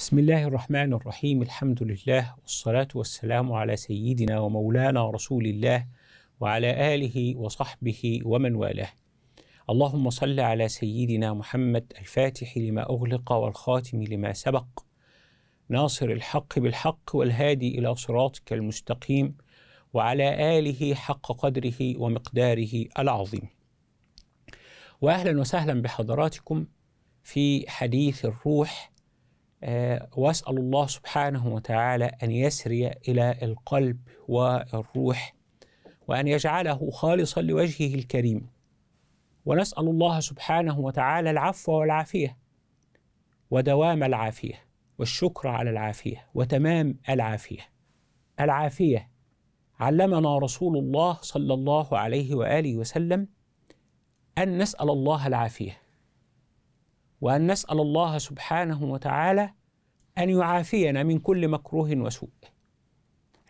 بسم الله الرحمن الرحيم الحمد لله والصلاة والسلام على سيدنا ومولانا رسول الله وعلى آله وصحبه ومن والاه اللهم صل على سيدنا محمد الفاتح لما أغلق والخاتم لما سبق ناصر الحق بالحق والهادي إلى صراطك المستقيم وعلى آله حق قدره ومقداره العظيم وأهلا وسهلا بحضراتكم في حديث الروح آه، واسال الله سبحانه وتعالى ان يسري الى القلب والروح وان يجعله خالصا لوجهه الكريم ونسال الله سبحانه وتعالى العفو والعافيه ودوام العافيه والشكر على العافيه وتمام العافيه العافيه علمنا رسول الله صلى الله عليه واله وسلم ان نسال الله العافيه وأن نسأل الله سبحانه وتعالى أن يعافينا من كل مكروه وسوء.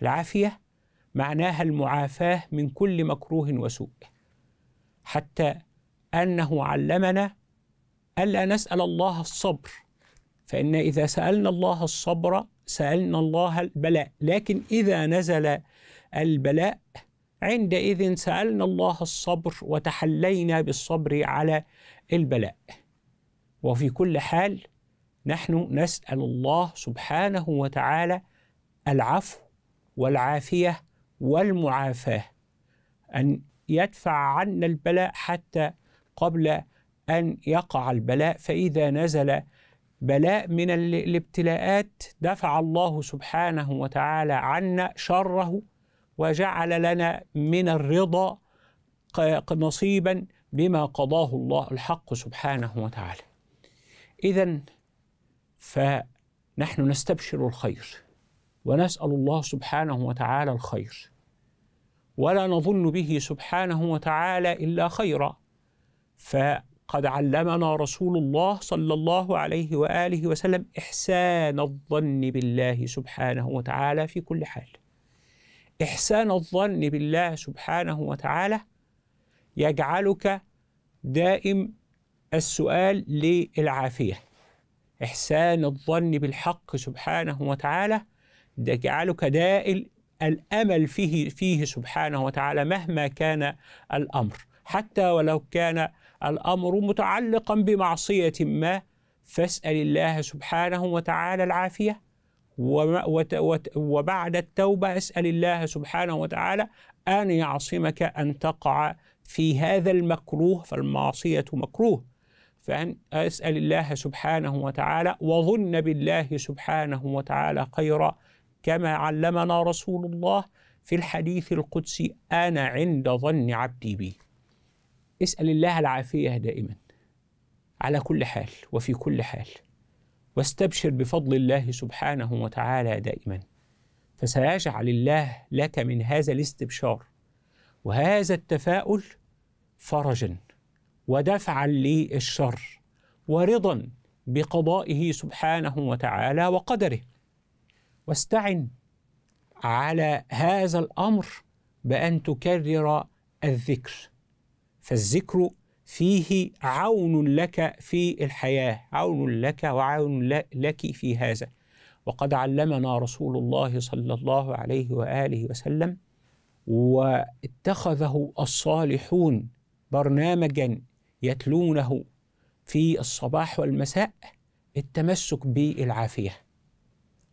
العافية معناها المعافاة من كل مكروه وسوء. حتى أنه علمنا ألا نسأل الله الصبر فإن إذا سألنا الله الصبر سألنا الله البلاء لكن إذا نزل البلاء عندئذ سألنا الله الصبر وتحلينا بالصبر على البلاء وفي كل حال نحن نسال الله سبحانه وتعالى العفو والعافيه والمعافاه ان يدفع عنا البلاء حتى قبل ان يقع البلاء فاذا نزل بلاء من الابتلاءات دفع الله سبحانه وتعالى عنا شره وجعل لنا من الرضا نصيبا بما قضاه الله الحق سبحانه وتعالى إذا فنحن نستبشر الخير ونسأل الله سبحانه وتعالى الخير ولا نظن به سبحانه وتعالى إلا خيرا فقد علمنا رسول الله صلى الله عليه وآله وسلم إحسان الظن بالله سبحانه وتعالى في كل حال إحسان الظن بالله سبحانه وتعالى يجعلك دائم السؤال للعافية إحسان الظن بالحق سبحانه وتعالى يجعلك دائل الأمل فيه, فيه سبحانه وتعالى مهما كان الأمر حتى ولو كان الأمر متعلقا بمعصية ما فاسأل الله سبحانه وتعالى العافية وبعد التوبة اسأل الله سبحانه وتعالى أن يعصمك أن تقع في هذا المكروه فالمعصية مكروه فأن أسأل الله سبحانه وتعالى وظن بالله سبحانه وتعالى خيرا كما علمنا رسول الله في الحديث القدسي أنا عند ظن عبدي بي اسأل الله العافية دائما على كل حال وفي كل حال واستبشر بفضل الله سبحانه وتعالى دائما فسيجعل الله لك من هذا الاستبشار وهذا التفاؤل فرجا ودفعا للشر ورضا بقضائه سبحانه وتعالى وقدره واستعن على هذا الامر بان تكرر الذكر فالذكر فيه عون لك في الحياه عون لك وعون لك في هذا وقد علمنا رسول الله صلى الله عليه واله وسلم واتخذه الصالحون برنامجا يتلونه في الصباح والمساء التمسك بالعافيه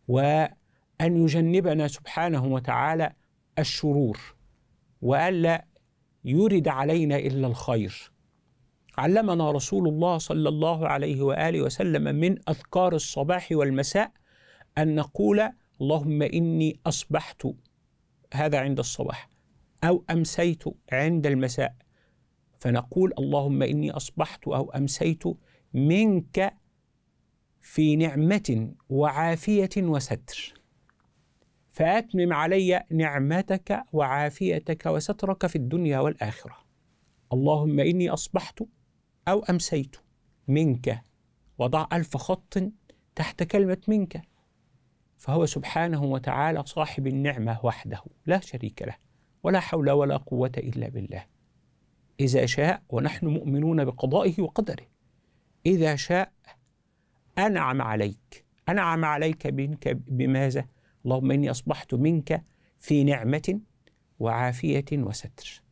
وان يجنبنا سبحانه وتعالى الشرور والا يرد علينا الا الخير علمنا رسول الله صلى الله عليه واله وسلم من اذكار الصباح والمساء ان نقول اللهم اني اصبحت هذا عند الصباح او امسيت عند المساء فنقول اللهم اني اصبحت او امسيت منك في نعمه وعافيه وستر فاتمم علي نعمتك وعافيتك وسترك في الدنيا والاخره اللهم اني اصبحت او امسيت منك وضع الف خط تحت كلمه منك فهو سبحانه وتعالى صاحب النعمه وحده لا شريك له ولا حول ولا قوه الا بالله إذا شاء ونحن مؤمنون بقضائه وقدره إذا شاء أنعم عليك أنعم عليك منك بماذا؟ اللهم إني أصبحت منك في نعمة وعافية وستر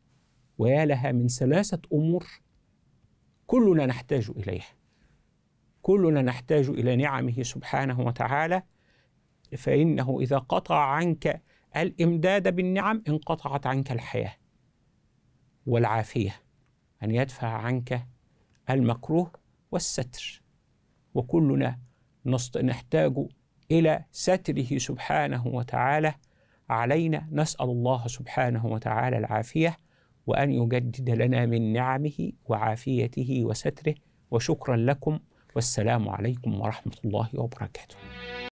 ويا لها من ثلاثة أمور كلنا نحتاج إليها كلنا نحتاج إلى نعمه سبحانه وتعالى فإنه إذا قطع عنك الإمداد بالنعم انقطعت عنك الحياة والعافية أن يدفع عنك المكروه والستر وكلنا نحتاج إلى ستره سبحانه وتعالى علينا نسأل الله سبحانه وتعالى العافية وأن يجدد لنا من نعمه وعافيته وستره وشكرا لكم والسلام عليكم ورحمة الله وبركاته